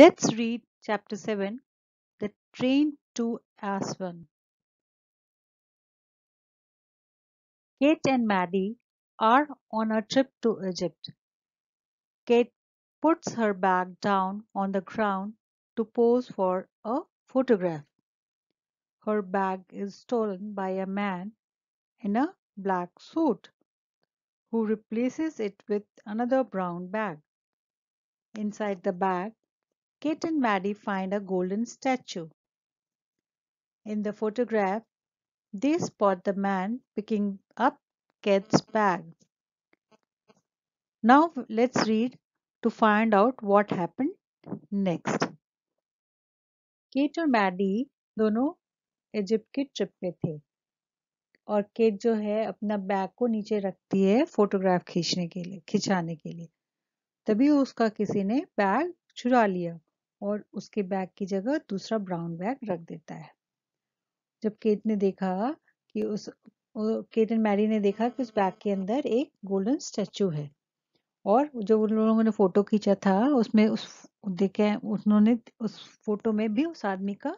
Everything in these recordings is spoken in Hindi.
Let's read chapter 7 The Train to Aswan. Kate and Maddie are on a trip to Egypt. Kate puts her bag down on the ground to pose for a photograph. Her bag is stolen by a man in a black suit who replaces it with another brown bag. Inside the bag Kit and Maddie find a golden statue. In the photograph, they spot the man picking up Kit's bag. Now let's read to find out what happened next. Kit and Maddie दोनों इजिप्ट के ट्रिप पे थे और केट जो है अपना बैग को नीचे रखती है फोटोग्राफ खींचने के लिए खिंचाने के लिए तभी उसका किसी ने बैग चुरा लिया और उसके बैग की जगह दूसरा ब्राउन बैग रख हम्म। देता है जब केट ने देखा कि उस केट एंड मैरी ने देखा कि उस बैग के अंदर एक गोल्डन स्टैचू है और जो उन लोगों ने फोटो खींचा था उसमें उस देखे उन्होंने उस फोटो में भी उस आदमी का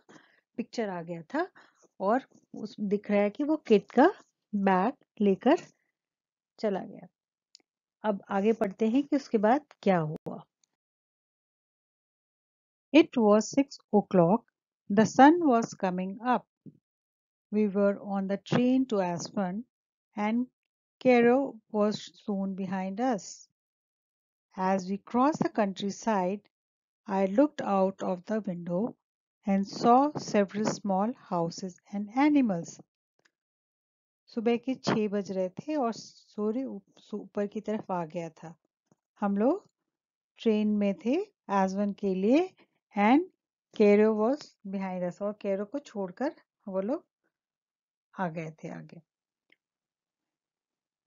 पिक्चर आ गया था और उस दिख रहा है कि वो किट का बैग लेकर चला गया अब आगे पढ़ते हैं कि उसके बाद क्या हुआ It was six o'clock. The sun was coming up. We were on the train to Aspen, and Cairo was soon behind us. As we crossed the countryside, I looked out of the window and saw several small houses and animals. सुबह के छः बज रहे थे और सूर्य ऊपर की तरफ आ गया था हम लोग ट्रेन में थे एजवन के लिए एंड केरो वॉज बिहाइंड अस और केरो को छोड़कर वो लोग आ गए थे आगे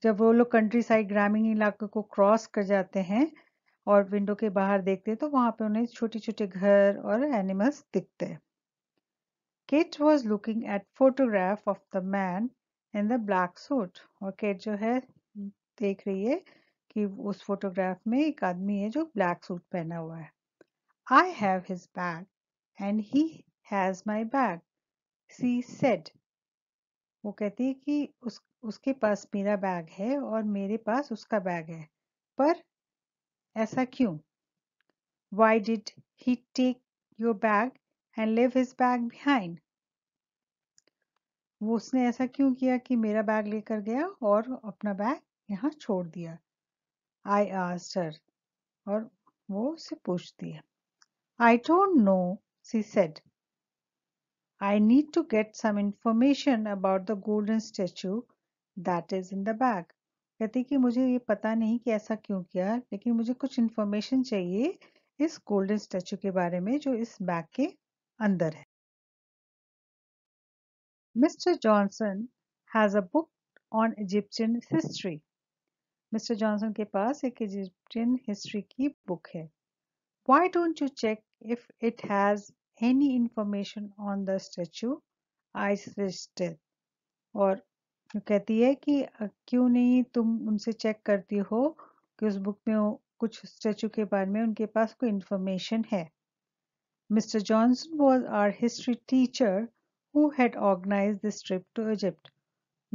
जब वो लोग कंट्री साइड ग्रामीण इलाके को क्रॉस कर जाते हैं और विंडो के बाहर देखते हैं तो वहां पे उन्हें छोटे छोटे घर और एनिमल्स दिखते हैं Kate was looking at photograph of the man in the black suit और केट जो है देख रही है कि उस फोटोग्राफ में एक आदमी है जो ब्लैक सूट पहना हुआ है I have his bag and he has my bag. She said. वो कहती है कि उस उसके पास मेरा बैग है और मेरे पास उसका बैग है पर ऐसा क्यों why did he take your bag and leave his bag behind वो उसने ऐसा क्यों किया कि मेरा बैग लेकर गया और अपना बैग यहाँ छोड़ दिया आई आस्टर और वो उसे पूछती है "I don't know," she said. "I need to get some information about the golden statue that is in the bag कहती कि मुझे ये पता नहीं कि ऐसा क्यों किया लेकिन मुझे कुछ इन्फॉर्मेशन चाहिए इस गोल्डन स्टैचू के बारे में जो इस बैग के अंदर है Mr Johnson has a book on Egyptian history Mr Johnson के पास एक इजिप्शियन हिस्ट्री की बुक है Why don't you check if it has any information on the statue? I suggested. और कहती है कि क्यों नहीं तुम उनसे चेक करती हो कि उस बुक में कुछ स्टैचू के बारे में उनके पास कोई इन्फॉर्मेशन है Mr Johnson was our history teacher who had organised this trip to Egypt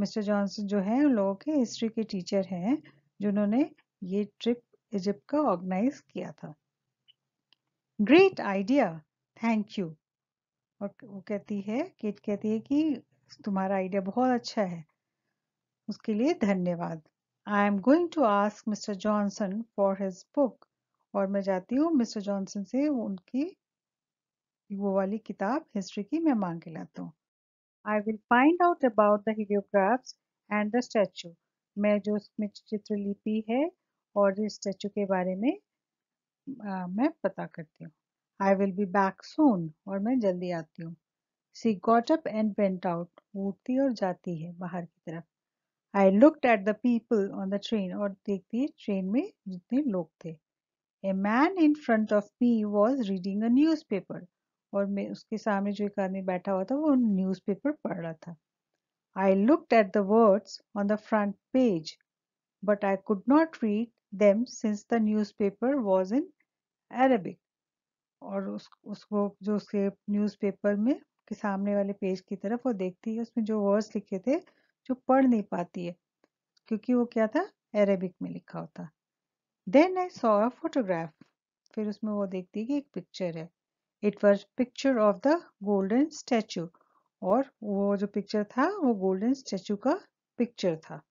Mr Johnson जो है उन लोगों के हिस्ट्री के टीचर हैं जिन्होंने ये ट्रिप इजिप्ट का ऑर्गेनाइज किया था ग्रेट आइडिया थैंक यू और वो कहती है किट कहती है कि तुम्हारा आइडिया बहुत अच्छा है उसके लिए धन्यवाद I am going to ask Mr Johnson for his book और मैं जाती हूँ मिस्टर जॉनसन से उनकी वो वाली किताब हिस्ट्री की मैं मांग के लाता हूँ I will find out about the photographs and the statue मैं जो उसमें चित्रलिपि है और इस स्टैचू के बारे में मैं पता करती हूँ। I will be back soon और मैं जल्दी आती हूँ। She got up and went out. उठती और जाती है बाहर की तरफ। I looked at the people on the train और देखती है ट्रेन में जितने लोग थे। A man in front of me was reading a newspaper और मैं उसके सामने जो एक आदमी बैठा हुआ था वो न्यूज़पेपर पढ़ रहा था। I looked at the words on the front page but I could not read them since the newspaper was in Arabic. और उस उसको जो उसके न्यूज़पेपर में के सामने वाले पेज की तरफ वो देखती है उसमें जो वर्ड्स लिखे थे जो पढ़ नहीं पाती है क्योंकि वो क्या था अरेबिक में लिखा होता then I saw a photograph फिर उसमें वो देखती है कि एक पिक्चर है it was picture of the golden statue और वो जो पिक्चर था वो गोल्डन स्टैचू का पिक्चर था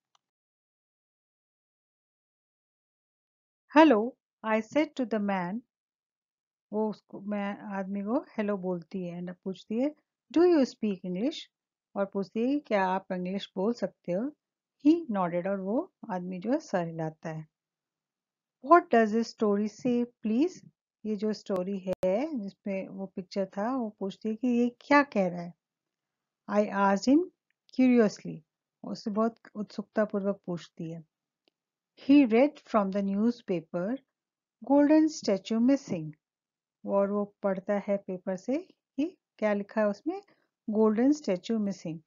hello, I said to the man वो उसको मैं आदमी को हेलो बोलती है एंड पूछती है डू यू स्पीक इंग्लिश और पूछती है क्या आप इंग्लिश बोल सकते हो ही नॉडेड और वो आदमी जो है सर हिलाता है what does this story say please ये जो स्टोरी है जिसमें वो पिक्चर था वो पूछती है कि ये क्या कह रहा है आई आज इन क्यूरियसली उससे बहुत उत्सुकता पूर्वक पूछती है He read from the newspaper "golden statue missing" और वो पढ़ता है पेपर से कि क्या लिखा है उसमें "गोल्डन स्टेचू मिसिंग"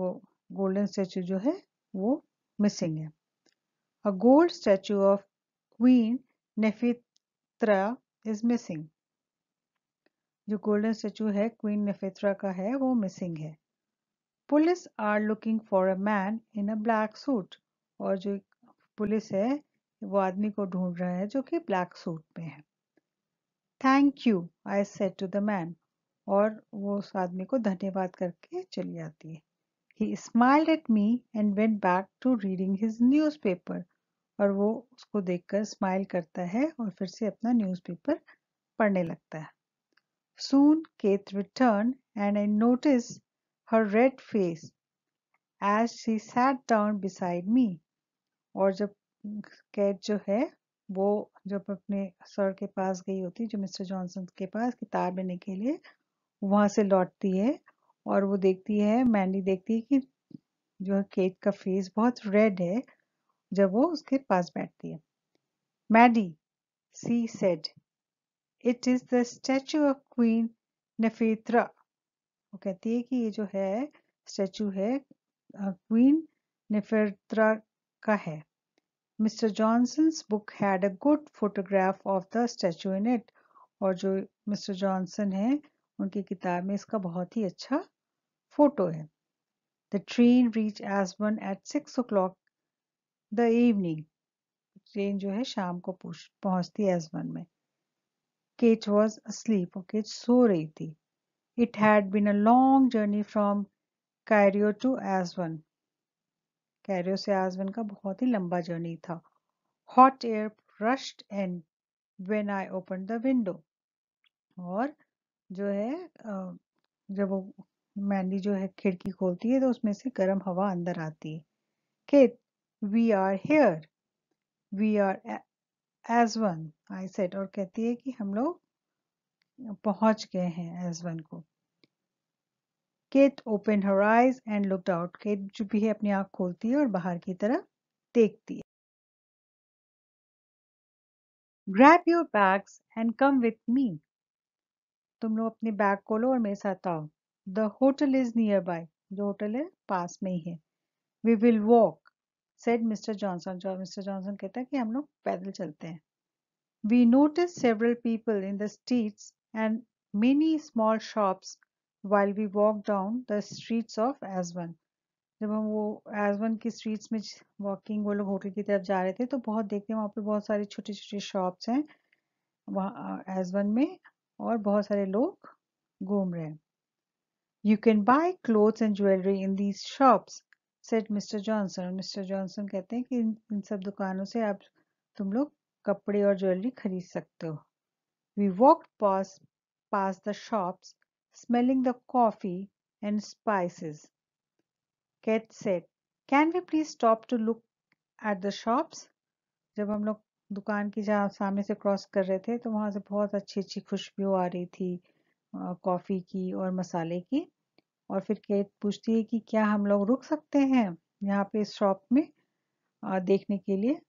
वो गोल्डन स्टैचू जो है वो मिसिंग है। "A gold statue of Queen Nefitra is missing" जो गोल्डन स्टैचू है क्वीन नेफित्रा का है वो मिसिंग है। "Police are looking for a man in a black suit" और जो पुलिस है वो आदमी को ढूंढ रहा है जो कि ब्लैक सूट में है thank you I said to the man और वो उस आदमी को धन्यवाद करके चली आती है he smiled at me and went back to reading his newspaper और वो उसको देखकर स्माइल करता है और फिर से अपना न्यूज़पेपर पढ़ने लगता है soon Kate return and I notice her red face as she sat down beside me और जब कैट जो है वो जब अपने सर के पास गई होती है जो मिस्टर जॉनसन के पास किताब लेने के लिए वहाँ से लौटती है और वो देखती है मैंडी देखती है कि जो है केट का फेस बहुत रेड है जब वो उसके पास बैठती है Mandy she said it is the statue of Queen Nefitra वो कहती है कि ये जो है स्टैचू है क्वीन नफेत्रा का है. Mister Johnson's book had a good photograph of the statue in it और जो मिस्टर जॉनसन है उनकी किताब में इसका बहुत ही अच्छा फोटो है the train reach Aswan at six o'clock the evening train जो है शाम को पहुंचती एजबन में केच वॉज स्लीप और केच सो रही थी it had been a long journey from Cairo to Aswan Cairo से आजवन का बहुत ही लंबा जर्नी था hot air rushed and when I open the window और जो है जब वो मैंडी जो है खिड़की खोलती है तो उसमें से गर्म हवा अंदर आती है Kate we are here we are Aswan I said और कहती है कि हम लोग पहुंच गए हैं एज वन को Kate opened her eyes and looked out. Kate जो भी है अपनी आँख खोलती है और बाहर की तरफ देखती है grab your bags and come with me तुम लोग अपने बैग खोलो और मेरे साथ आओ the hotel is nearby जो होटल है पास में ही है we will walk said Mister Johnson जो मिस्टर जॉनसन कहता है कि हम लोग पैदल चलते हैं we notice several people in the streets and many small shops while we walk down the streets of Aswan जब हम वो एजवन की स्ट्रीट्स में वॉकिंग वो लोग होटल की तरफ जा रहे थे तो बहुत देखते हैं वहाँ पे बहुत सारे छोटे छोटे शॉप्स हैं वहाँ एजवन में और बहुत सारे लोग घूम रहे हैं you can buy clothes and jewellery in these shops said Mister Johnson Mister Johnson कहते हैं कि इन, इन सब दुकानों से आप तुम लोग कपड़े और ज्वेलरी खरीद सकते हो we walk past past the shops smelling the coffee and spices. Cat said, "Can we please stop to look at the shops?" जब हम लोग दुकान की जहाँ सामने से क्रॉस कर रहे थे तो वहाँ से बहुत अच्छी अच्छी खुशबू आ रही थी कॉफ़ी की और मसाले की और फिर केट पूछती है कि क्या हम लोग रुक सकते हैं यहाँ पे शॉप में देखने के लिए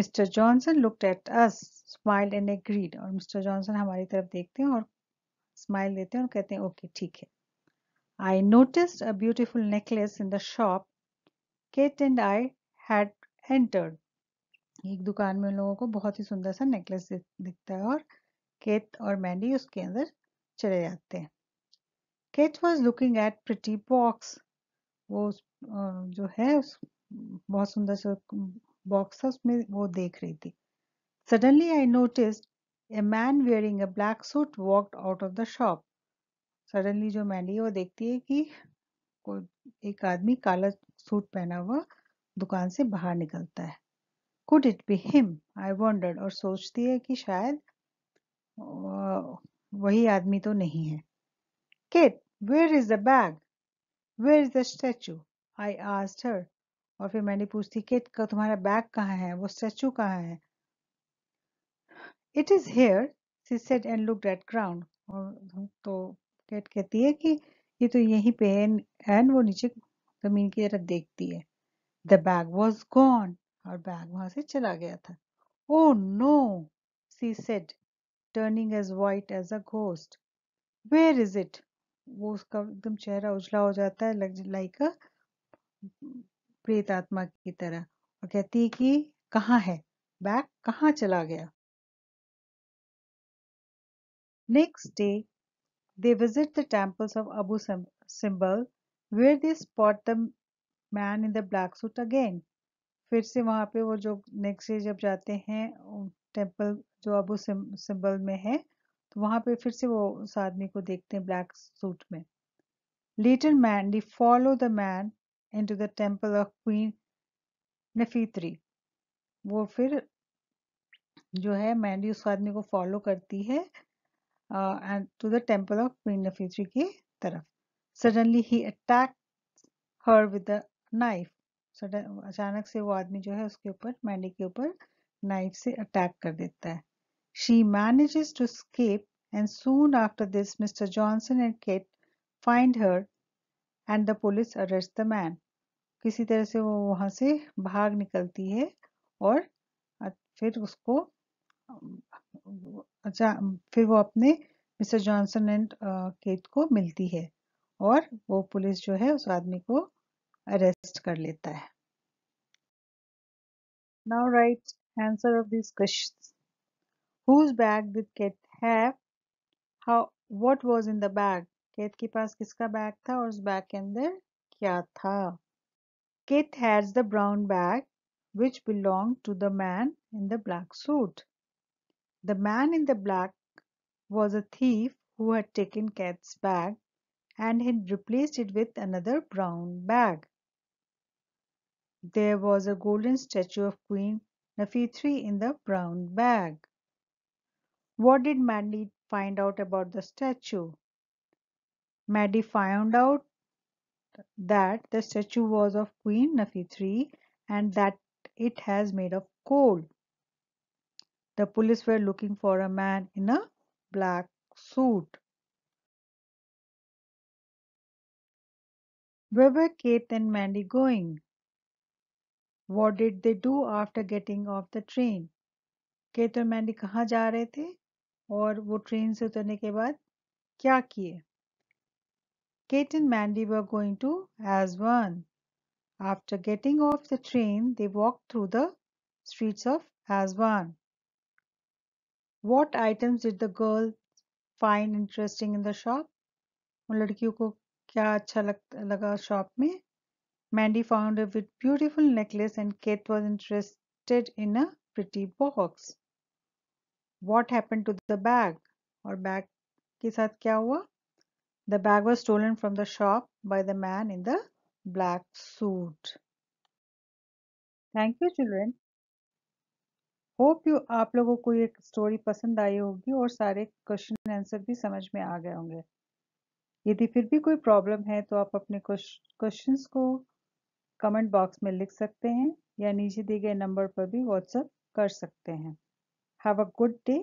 Mister Johnson looked at us smiled and agreed और मिस्टर जॉनसन हमारी तरफ देखते हैं और स्माइल देते हैं और कहते हैं ओके ठीक है I noticed a beautiful necklace in the shop Kate and I had entered एक दुकान में उन लोगों को बहुत ही सुंदर सा नेकलेस दिखता है और केत और मैंडी उसके अंदर चले जाते हैं Kate was looking at pretty box वो जो है उस बहुत सुंदर सा बॉक्स था उसमें वो देख रही थी suddenly I noticed a man wearing a black suit walked out of the shop suddenly जो मैंडी है वो देखती है कि कोई एक आदमी काला सूट पहना हुआ दुकान से बाहर निकलता है could it be him I wondered और सोचती है कि शायद वही आदमी तो नहीं है Kate where is the bag where is the statue I asked her और फिर मैंने पूछती किट का तुम्हारा बैग कहाँ है वो स्टैचू कहाँ है it is here she said and looked at ground और तो कैट कहती है कि ये तो यहीं पे है एंड वो नीचे जमीन की तरफ देखती है द बैग वॉज गॉन और बैग वहां से चला गया था oh no she said turning as white as a ghost where is it वो उसका एकदम चेहरा उजला हो जाता है लाइक अ प्रेत आत्मा की तरह और कहती है कि कहाँ है बैग कहाँ चला गया Next day, they visit the temples of Abu Simbel, where they spot the man in the black suit again. फिर से वहाँ पे वो जो नेक्स्ट डे जब जाते हैं टेम्पल जो अबू सिंबल में है तो वहाँ पे फिर से वो उस आदमी को देखते हैं ब्लैक सूट में later Mandy follow the man into the temple of Queen Nefitri वो फिर जो है मैंडी उस आदमी को फॉलो करती है and to the temple of Queen Nefitri ki तरफ suddenly he attack her with the knife sudden अचानक से वो आदमी जो है उसके ऊपर मैंडी के ऊपर नाइफ से अटैक कर देता है she manages to escape and soon after this Mister Johnson and Kate find her and the police arrest the man किसी तरह से वो वहां से भाग निकलती है और फिर उसको अच्छा फिर वो अपने मिस्टर जॉनसन एंड केट को मिलती है और वो पुलिस जो है उस आदमी को अरेस्ट कर लेता है now write answer of this question whose bag did Kate have how what was in the bag Kate के पास किसका बैग था और उस बैग के अंदर क्या था Kate has the brown bag which belong to the man in the black suit The man in the black was a thief who had taken Kat's bag and had replaced it with another brown bag. There was a golden statue of Queen Nefertiti in the brown bag. What did Maddie find out about the statue? Maddie found out that the statue was of Queen Nefertiti and that it has made of coal. The police were looking for a man in a black suit. Where were Kate and Mandy going? What did they do after getting off the train? kate and mandy कहाँ ja rahe the aur wo train se utarne ke baad kya kiye Kate and Mandy were going to as one After getting off the train, they walked through the streets of Aswan. What items did the girl find interesting in the shop? उन लड़कियों को क्या अच्छा लग, लगा शॉप में Mandy found a beautiful necklace and Kate was interested in a pretty box. What happened to the bag? और बैग के साथ क्या हुआ The bag was stolen from the shop by the man in the black suit. Thank you, children. Hope you आप लोगों को ये स्टोरी पसंद आई होगी और सारे क्वेश्चन आंसर भी समझ में आ गए होंगे यदि फिर भी कोई प्रॉब्लम है तो आप अपने क्वेश्चन को कमेंट बॉक्स में लिख सकते हैं या नीचे दिए गए नंबर पर भी व्हाट्सएप कर सकते हैं हैव अ गुड डे